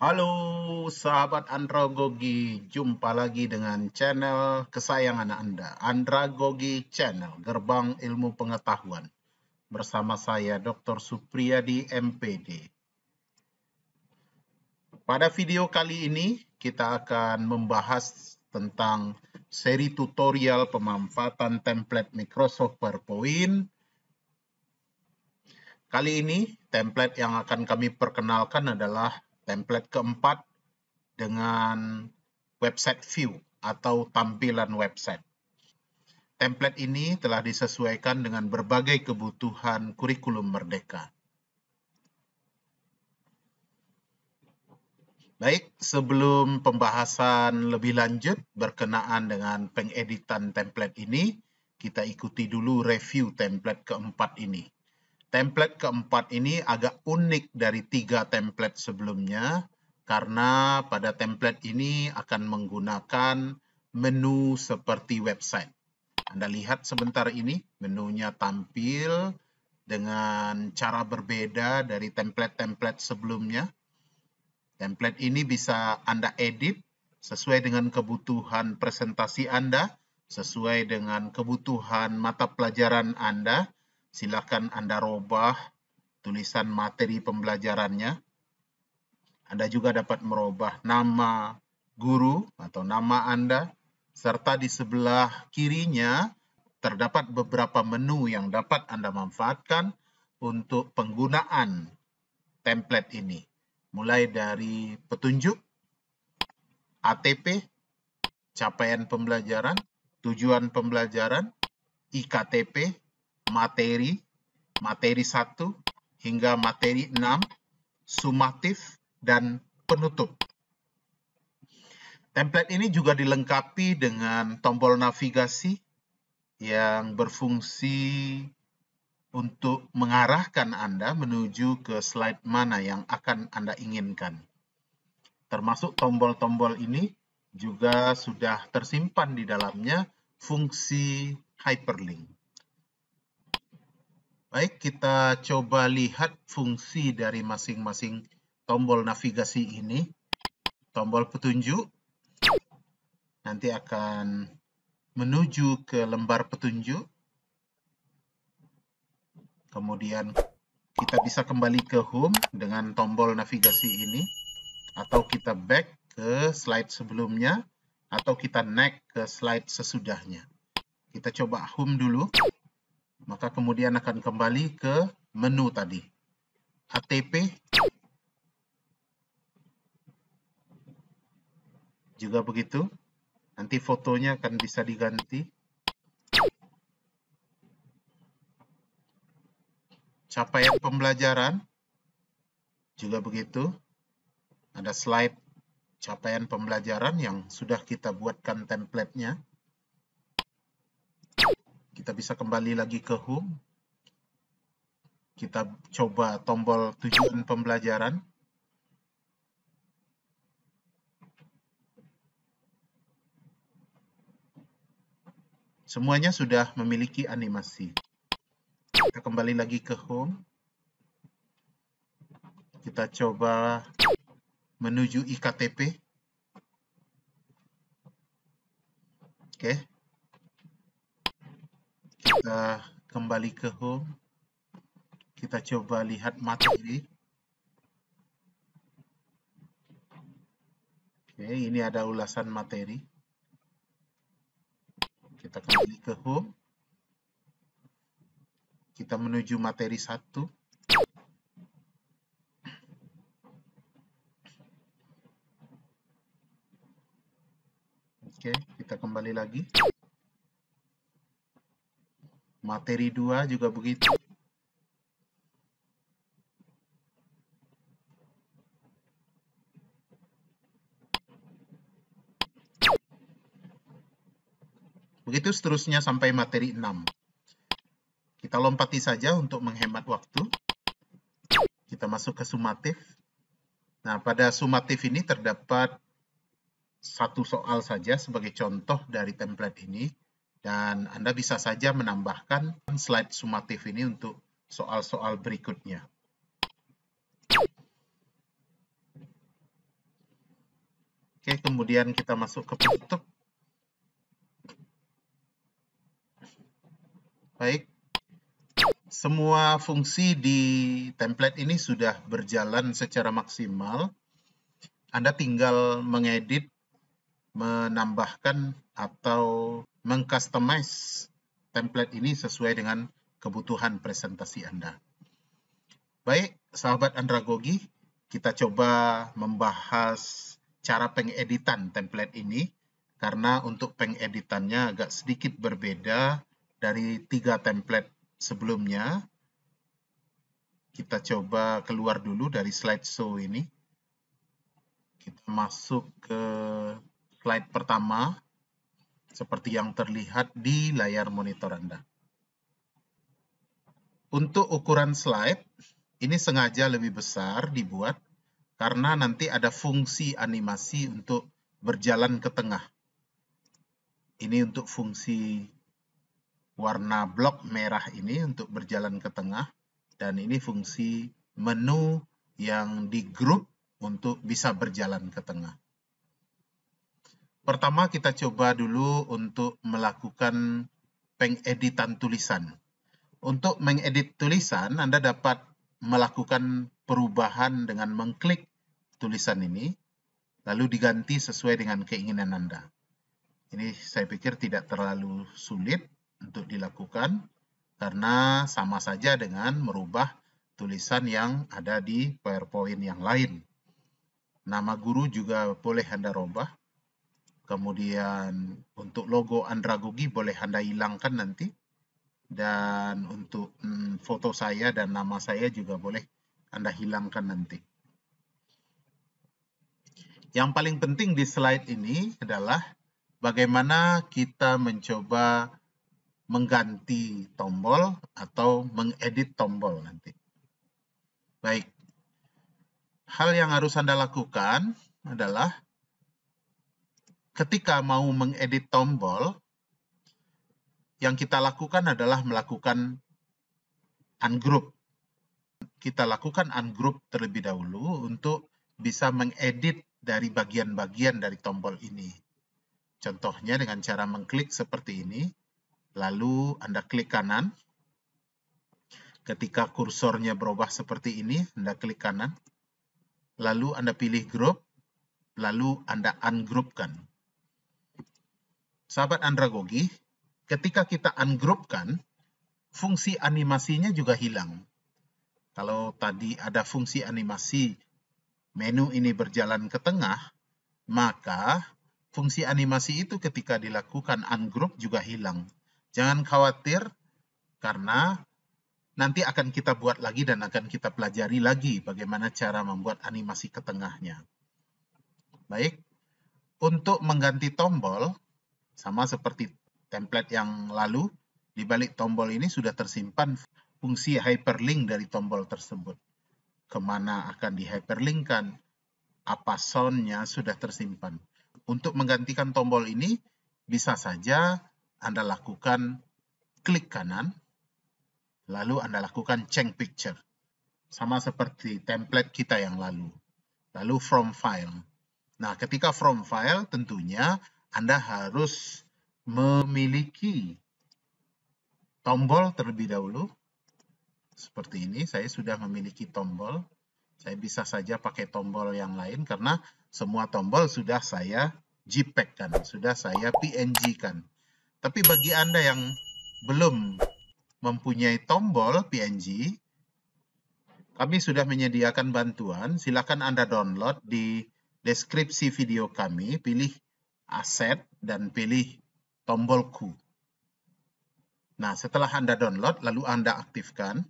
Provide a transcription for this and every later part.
Halo sahabat andragogi, jumpa lagi dengan channel kesayangan Anda, Andragogi Channel, Gerbang Ilmu Pengetahuan. Bersama saya Dr. Supriyadi MPD. Pada video kali ini kita akan membahas tentang seri tutorial pemanfaatan template Microsoft PowerPoint Kali ini, template yang akan kami perkenalkan adalah Template keempat dengan website view atau tampilan website. Template ini telah disesuaikan dengan berbagai kebutuhan kurikulum merdeka. Baik, sebelum pembahasan lebih lanjut berkenaan dengan pengeditan template ini, kita ikuti dulu review template keempat ini. Template keempat ini agak unik dari tiga template sebelumnya karena pada template ini akan menggunakan menu seperti website. Anda lihat sebentar ini menunya tampil dengan cara berbeda dari template-template sebelumnya. Template ini bisa Anda edit sesuai dengan kebutuhan presentasi Anda, sesuai dengan kebutuhan mata pelajaran Anda, Silakan Anda robah tulisan materi pembelajarannya. Anda juga dapat merubah nama guru atau nama Anda, serta di sebelah kirinya terdapat beberapa menu yang dapat Anda manfaatkan untuk penggunaan template ini. Mulai dari petunjuk, ATP, capaian pembelajaran, tujuan pembelajaran, IKTP, materi, materi 1 hingga materi 6, sumatif, dan penutup. Template ini juga dilengkapi dengan tombol navigasi yang berfungsi untuk mengarahkan Anda menuju ke slide mana yang akan Anda inginkan. Termasuk tombol-tombol ini juga sudah tersimpan di dalamnya fungsi hyperlink. Baik, kita coba lihat fungsi dari masing-masing tombol navigasi ini. Tombol petunjuk nanti akan menuju ke lembar petunjuk. Kemudian kita bisa kembali ke home dengan tombol navigasi ini. Atau kita back ke slide sebelumnya. Atau kita next ke slide sesudahnya. Kita coba home dulu. Maka kemudian akan kembali ke menu tadi. ATP. Juga begitu. Nanti fotonya akan bisa diganti. Capaian pembelajaran. Juga begitu. Ada slide capaian pembelajaran yang sudah kita buatkan template nya kita bisa kembali lagi ke home. Kita coba tombol tujuan pembelajaran. Semuanya sudah memiliki animasi. Kita kembali lagi ke home. Kita coba menuju IKTP. Oke, okay kita kembali ke home kita coba lihat materi oke ini ada ulasan materi kita kembali ke home kita menuju materi satu Oke, kita kembali lagi. Materi 2 juga begitu. Begitu seterusnya sampai materi 6. Kita lompati saja untuk menghemat waktu. Kita masuk ke sumatif. Nah, pada sumatif ini terdapat satu soal saja sebagai contoh dari template ini. Dan Anda bisa saja menambahkan slide sumatif ini untuk soal-soal berikutnya. Oke, kemudian kita masuk ke penutup. Baik, semua fungsi di template ini sudah berjalan secara maksimal. Anda tinggal mengedit, menambahkan atau mengcustomize template ini sesuai dengan kebutuhan presentasi Anda. Baik, sahabat andragogi, kita coba membahas cara pengeditan template ini karena untuk pengeditannya agak sedikit berbeda dari tiga template sebelumnya. Kita coba keluar dulu dari slide show ini. Kita masuk ke slide pertama seperti yang terlihat di layar monitor Anda. Untuk ukuran slide, ini sengaja lebih besar dibuat karena nanti ada fungsi animasi untuk berjalan ke tengah. Ini untuk fungsi warna blok merah ini untuk berjalan ke tengah dan ini fungsi menu yang di grup untuk bisa berjalan ke tengah. Pertama kita coba dulu untuk melakukan pengeditan tulisan. Untuk mengedit tulisan, Anda dapat melakukan perubahan dengan mengklik tulisan ini, lalu diganti sesuai dengan keinginan Anda. Ini saya pikir tidak terlalu sulit untuk dilakukan, karena sama saja dengan merubah tulisan yang ada di PowerPoint yang lain. Nama guru juga boleh Anda rubah Kemudian untuk logo andragogi boleh Anda hilangkan nanti. Dan untuk hmm, foto saya dan nama saya juga boleh Anda hilangkan nanti. Yang paling penting di slide ini adalah bagaimana kita mencoba mengganti tombol atau mengedit tombol nanti. Baik, hal yang harus Anda lakukan adalah ketika mau mengedit tombol, yang kita lakukan adalah melakukan ungroup. Kita lakukan ungroup terlebih dahulu untuk bisa mengedit dari bagian-bagian dari tombol ini. Contohnya dengan cara mengklik seperti ini, lalu Anda klik kanan. Ketika kursornya berubah seperti ini, Anda klik kanan. Lalu Anda pilih grup, lalu Anda ungroupkan sahabat andragogi, ketika kita ungroupkan, fungsi animasinya juga hilang. Kalau tadi ada fungsi animasi menu ini berjalan ke tengah, maka fungsi animasi itu ketika dilakukan ungroup juga hilang. Jangan khawatir karena nanti akan kita buat lagi dan akan kita pelajari lagi bagaimana cara membuat animasi ke tengahnya. Baik, untuk mengganti tombol, sama seperti template yang lalu, di balik tombol ini sudah tersimpan fungsi hyperlink dari tombol tersebut. Kemana akan dihyperlinkkan, apa soundnya sudah tersimpan. Untuk menggantikan tombol ini, bisa saja Anda lakukan klik kanan, lalu Anda lakukan change picture. Sama seperti template kita yang lalu. Lalu from file. Nah, ketika from file tentunya anda harus memiliki tombol terlebih dahulu. Seperti ini, saya sudah memiliki tombol. Saya bisa saja pakai tombol yang lain karena semua tombol sudah saya JPEG-kan, sudah saya PNG-kan. Tapi bagi Anda yang belum mempunyai tombol PNG, kami sudah menyediakan bantuan. Silakan Anda download di deskripsi video kami, pilih aset, dan pilih tombol Q. Nah, setelah Anda download, lalu Anda aktifkan,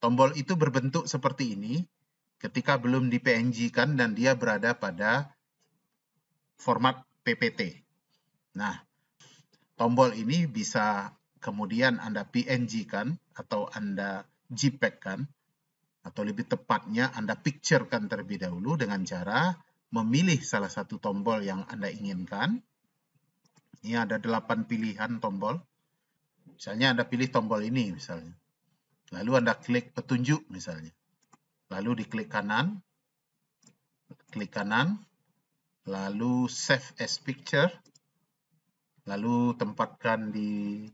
tombol itu berbentuk seperti ini ketika belum di PNG-kan dan dia berada pada format PPT. Nah, tombol ini bisa kemudian Anda PNG-kan atau Anda JPEG-kan, atau lebih tepatnya Anda picture-kan terlebih dahulu dengan cara memilih salah satu tombol yang Anda inginkan. Ini ada 8 pilihan tombol. Misalnya Anda pilih tombol ini misalnya. Lalu Anda klik petunjuk misalnya. Lalu di klik kanan. Klik kanan. Lalu save as picture. Lalu tempatkan di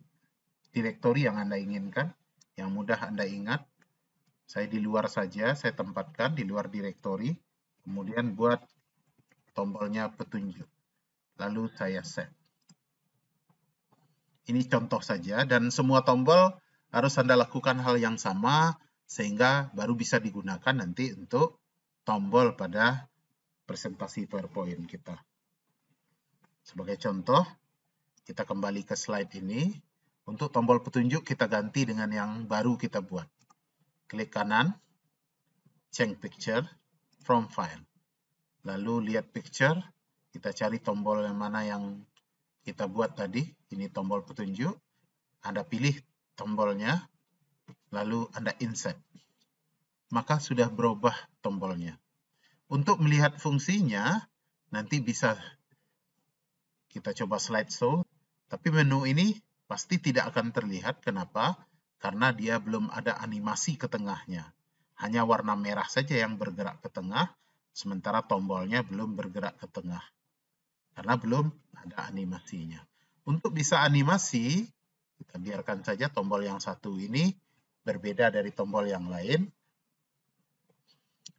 direktori yang Anda inginkan. Yang mudah Anda ingat. Saya di luar saja, saya tempatkan di luar direktori. Kemudian buat tombolnya petunjuk. Lalu saya set. Ini contoh saja dan semua tombol harus Anda lakukan hal yang sama sehingga baru bisa digunakan nanti untuk tombol pada presentasi PowerPoint kita. Sebagai contoh, kita kembali ke slide ini. Untuk tombol petunjuk kita ganti dengan yang baru kita buat. Klik kanan, change picture from file. Lalu lihat picture, kita cari tombol yang mana yang kita buat tadi. Ini tombol petunjuk. Anda pilih tombolnya, lalu Anda insert. Maka sudah berubah tombolnya. Untuk melihat fungsinya, nanti bisa kita coba slide show. Tapi menu ini pasti tidak akan terlihat. Kenapa? Karena dia belum ada animasi ke tengahnya. Hanya warna merah saja yang bergerak ke tengah, sementara tombolnya belum bergerak ke tengah karena belum ada animasinya. Untuk bisa animasi, kita biarkan saja tombol yang satu ini berbeda dari tombol yang lain.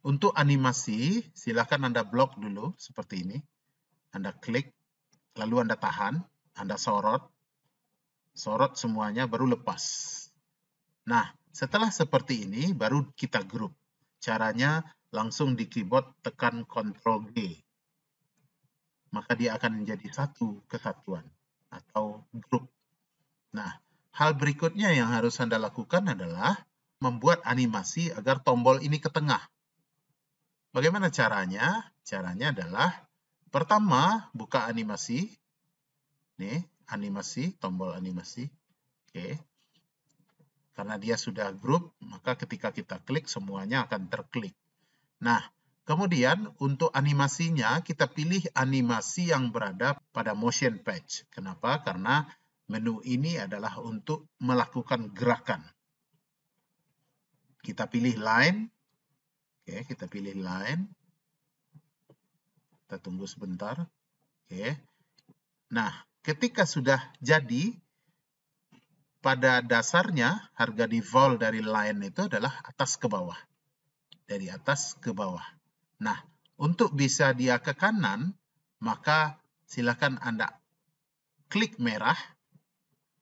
Untuk animasi, silakan Anda blok dulu seperti ini. Anda klik, lalu Anda tahan, Anda sorot, sorot semuanya baru lepas. Nah, setelah seperti ini baru kita grup. Caranya langsung di keyboard tekan Ctrl G. Maka dia akan menjadi satu kesatuan atau grup. Nah, hal berikutnya yang harus Anda lakukan adalah membuat animasi agar tombol ini ke tengah. Bagaimana caranya? Caranya adalah pertama buka animasi. Nih, animasi, tombol animasi. Oke. Karena dia sudah grup, maka ketika kita klik semuanya akan terklik. Nah, kemudian untuk animasinya kita pilih animasi yang berada pada motion page. Kenapa? Karena menu ini adalah untuk melakukan gerakan. Kita pilih line. Oke, kita pilih line. Kita tunggu sebentar. Oke. Nah, ketika sudah jadi, pada dasarnya harga default dari line itu adalah atas ke bawah dari atas ke bawah. Nah, untuk bisa dia ke kanan, maka silakan Anda klik merah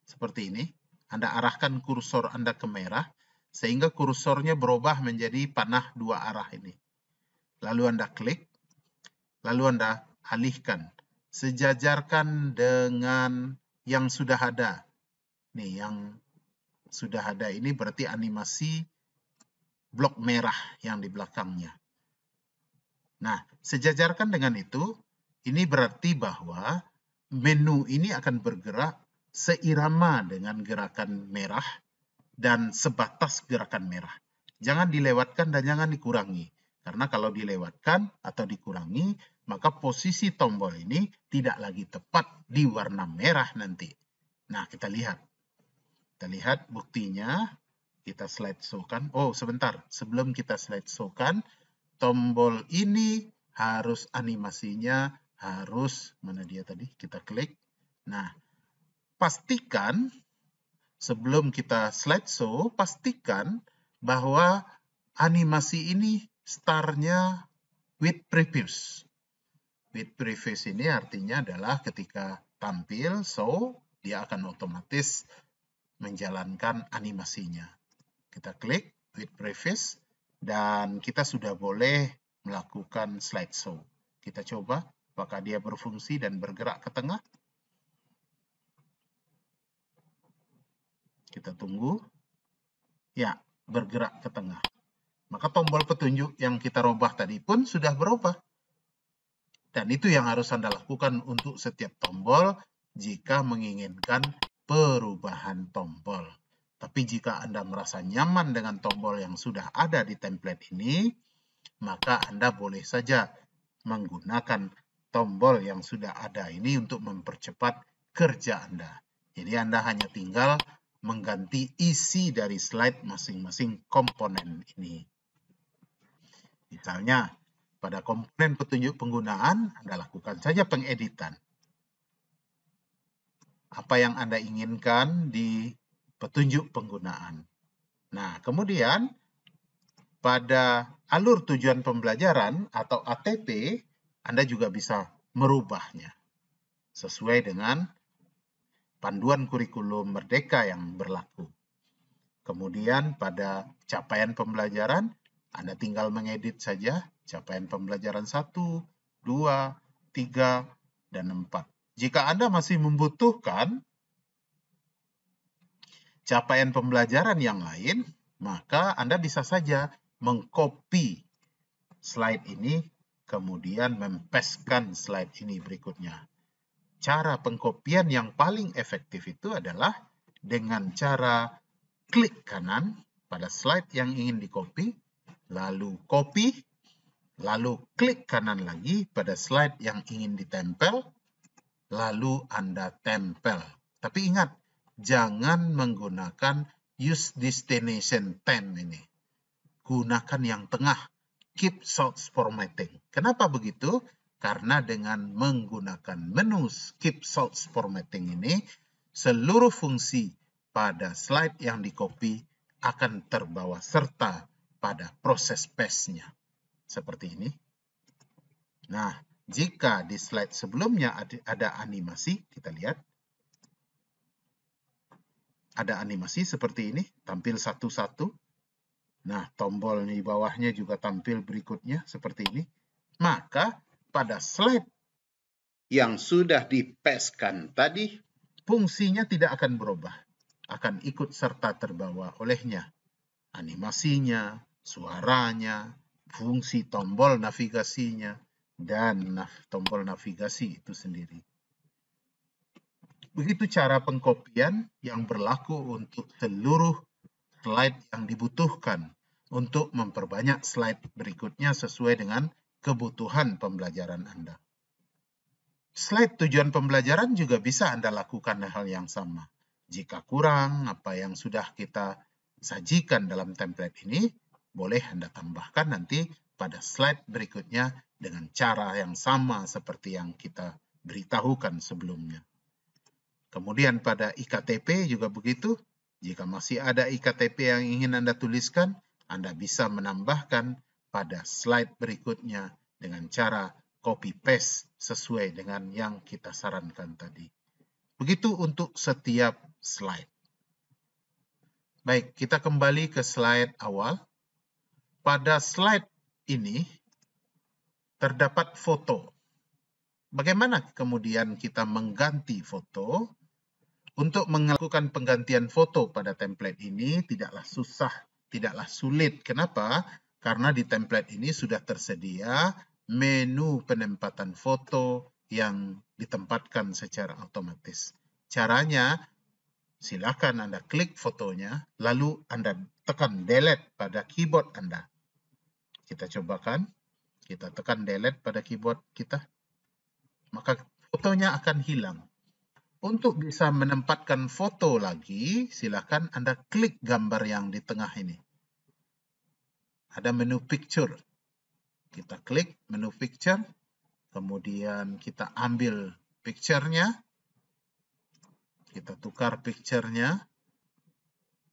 seperti ini. Anda arahkan kursor Anda ke merah sehingga kursornya berubah menjadi panah dua arah ini. Lalu Anda klik, lalu Anda alihkan, sejajarkan dengan yang sudah ada. Nih, yang sudah ada ini berarti animasi blok merah yang di belakangnya. Nah, sejajarkan dengan itu, ini berarti bahwa menu ini akan bergerak seirama dengan gerakan merah dan sebatas gerakan merah. Jangan dilewatkan dan jangan dikurangi. Karena kalau dilewatkan atau dikurangi, maka posisi tombol ini tidak lagi tepat di warna merah nanti. Nah, kita lihat. Kita lihat buktinya kita slide show kan Oh, sebentar. Sebelum kita slide show kan tombol ini harus animasinya harus mana dia tadi? Kita klik. Nah, pastikan sebelum kita slide show pastikan bahwa animasi ini startnya with previous. With previous ini artinya adalah ketika tampil, show dia akan otomatis menjalankan animasinya. Kita klik with preface dan kita sudah boleh melakukan slide show. Kita coba apakah dia berfungsi dan bergerak ke tengah. Kita tunggu. Ya, bergerak ke tengah. Maka tombol petunjuk yang kita rubah tadi pun sudah berubah. Dan itu yang harus Anda lakukan untuk setiap tombol jika menginginkan perubahan tombol. Tapi jika Anda merasa nyaman dengan tombol yang sudah ada di template ini, maka Anda boleh saja menggunakan tombol yang sudah ada ini untuk mempercepat kerja Anda. Jadi Anda hanya tinggal mengganti isi dari slide masing-masing komponen ini. Misalnya, pada komponen petunjuk penggunaan, Anda lakukan saja pengeditan. Apa yang Anda inginkan di petunjuk penggunaan. Nah, kemudian pada alur tujuan pembelajaran atau ATP, Anda juga bisa merubahnya sesuai dengan panduan kurikulum merdeka yang berlaku. Kemudian pada capaian pembelajaran, Anda tinggal mengedit saja capaian pembelajaran 1, 2, 3, dan 4. Jika Anda masih membutuhkan capaian pembelajaran yang lain, maka Anda bisa saja mengcopy slide ini, kemudian mempeskan slide ini berikutnya. Cara pengkopian yang paling efektif itu adalah dengan cara klik kanan pada slide yang ingin dikopi, lalu copy, lalu klik kanan lagi pada slide yang ingin ditempel, lalu Anda tempel. Tapi ingat, jangan menggunakan use destination 10 ini. Gunakan yang tengah, keep source formatting. Kenapa begitu? Karena dengan menggunakan menu keep source formatting ini, seluruh fungsi pada slide yang dikopi akan terbawa serta pada proses paste-nya. Seperti ini. Nah, jika di slide sebelumnya ada animasi, kita lihat ada animasi seperti ini, tampil satu-satu. Nah, tombol di bawahnya juga tampil berikutnya seperti ini. Maka pada slide yang sudah dipeskan tadi, fungsinya tidak akan berubah. Akan ikut serta terbawa olehnya. Animasinya, suaranya, fungsi tombol navigasinya, dan tombol navigasi itu sendiri. Begitu cara pengkopian yang berlaku untuk seluruh slide yang dibutuhkan untuk memperbanyak slide berikutnya sesuai dengan kebutuhan pembelajaran Anda. Slide tujuan pembelajaran juga bisa Anda lakukan hal yang sama. Jika kurang apa yang sudah kita sajikan dalam template ini, boleh Anda tambahkan nanti pada slide berikutnya dengan cara yang sama seperti yang kita beritahukan sebelumnya. Kemudian pada IKTP juga begitu. Jika masih ada IKTP yang ingin Anda tuliskan, Anda bisa menambahkan pada slide berikutnya dengan cara copy paste sesuai dengan yang kita sarankan tadi. Begitu untuk setiap slide. Baik, kita kembali ke slide awal. Pada slide ini terdapat foto. Bagaimana kemudian kita mengganti foto? Untuk melakukan penggantian foto pada template ini tidaklah susah, tidaklah sulit. Kenapa? Karena di template ini sudah tersedia menu penempatan foto yang ditempatkan secara otomatis. Caranya, silakan Anda klik fotonya, lalu Anda tekan delete pada keyboard Anda. Kita cobakan. Kita tekan delete pada keyboard kita. Maka fotonya akan hilang untuk bisa menempatkan foto lagi, silakan Anda klik gambar yang di tengah ini. Ada menu picture. Kita klik menu picture, kemudian kita ambil picture-nya. Kita tukar picture-nya.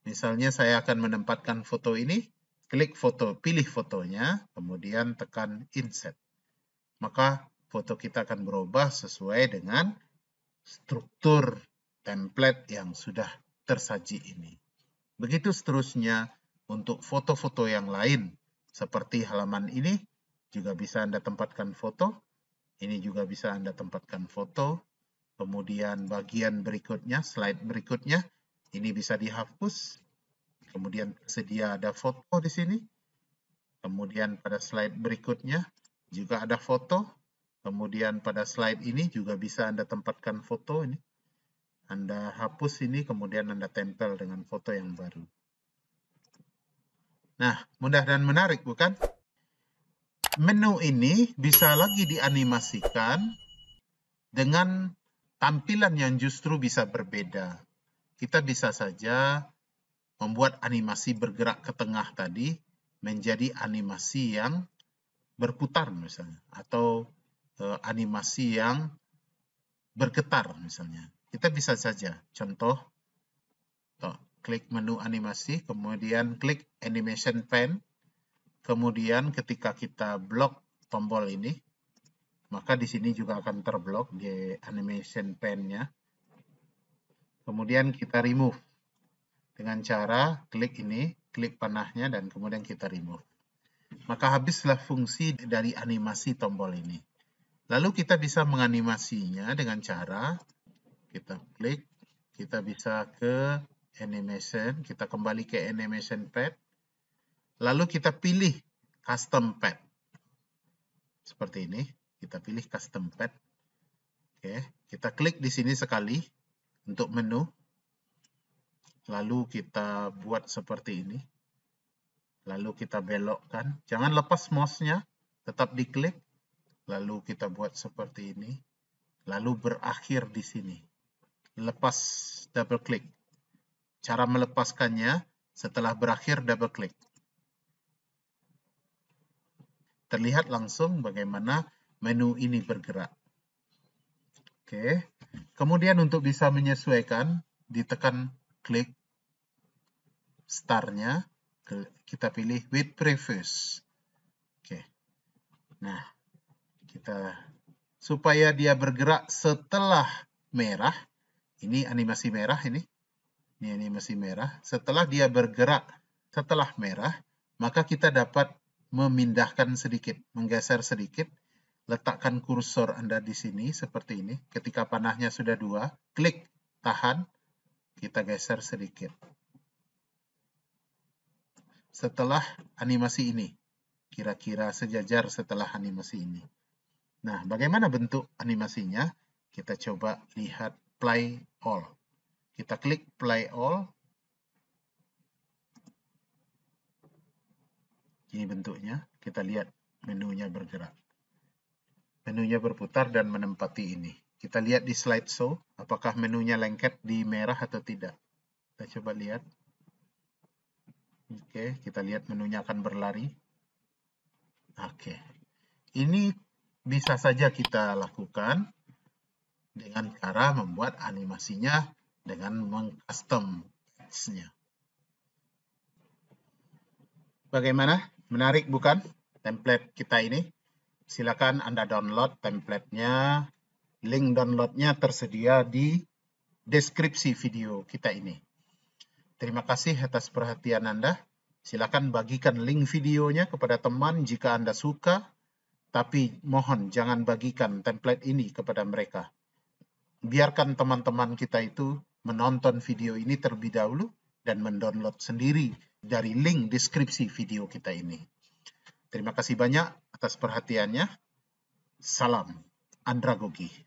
Misalnya saya akan menempatkan foto ini, klik foto, pilih fotonya, kemudian tekan insert. Maka foto kita akan berubah sesuai dengan struktur template yang sudah tersaji ini. Begitu seterusnya untuk foto-foto yang lain, seperti halaman ini, juga bisa Anda tempatkan foto. Ini juga bisa Anda tempatkan foto. Kemudian bagian berikutnya, slide berikutnya, ini bisa dihapus. Kemudian tersedia ada foto di sini. Kemudian pada slide berikutnya juga ada foto. Kemudian pada slide ini juga bisa Anda tempatkan foto ini. Anda hapus ini, kemudian Anda tempel dengan foto yang baru. Nah, mudah dan menarik bukan? Menu ini bisa lagi dianimasikan dengan tampilan yang justru bisa berbeda. Kita bisa saja membuat animasi bergerak ke tengah tadi menjadi animasi yang berputar misalnya. Atau uh, animasi yang bergetar misalnya. Kita bisa saja, contoh, toh, klik menu animasi, kemudian klik animation pen, kemudian ketika kita blok tombol ini, maka di sini juga akan terblok di animation pen-nya. Kemudian kita remove dengan cara klik ini, klik panahnya, dan kemudian kita remove. Maka habislah fungsi dari animasi tombol ini. Lalu kita bisa menganimasinya dengan cara kita klik, kita bisa ke animation, kita kembali ke animation pad, lalu kita pilih custom pad. Seperti ini, kita pilih custom pad. Oke, kita klik di sini sekali untuk menu. Lalu kita buat seperti ini. Lalu kita belokkan. Jangan lepas mouse-nya, tetap diklik lalu kita buat seperti ini, lalu berakhir di sini. Lepas double klik. Cara melepaskannya setelah berakhir double klik. Terlihat langsung bagaimana menu ini bergerak. Oke. Kemudian untuk bisa menyesuaikan, ditekan klik startnya, kita pilih with previous. Oke. Nah, kita supaya dia bergerak setelah merah. Ini animasi merah ini. Ini animasi merah. Setelah dia bergerak setelah merah, maka kita dapat memindahkan sedikit, menggeser sedikit. Letakkan kursor Anda di sini seperti ini. Ketika panahnya sudah dua, klik, tahan, kita geser sedikit. Setelah animasi ini, kira-kira sejajar setelah animasi ini. Nah, bagaimana bentuk animasinya? Kita coba lihat play all. Kita klik play all. Ini bentuknya. Kita lihat menunya bergerak. Menunya berputar dan menempati ini. Kita lihat di slide show apakah menunya lengket di merah atau tidak. Kita coba lihat. Oke, kita lihat menunya akan berlari. Oke, ini bisa saja kita lakukan dengan cara membuat animasinya dengan mengcustom nya Bagaimana? Menarik bukan template kita ini? Silakan Anda download template-nya. Link download-nya tersedia di deskripsi video kita ini. Terima kasih atas perhatian Anda. Silakan bagikan link videonya kepada teman jika Anda suka tapi mohon jangan bagikan template ini kepada mereka. Biarkan teman-teman kita itu menonton video ini terlebih dahulu dan mendownload sendiri dari link deskripsi video kita ini. Terima kasih banyak atas perhatiannya. Salam Andragogi.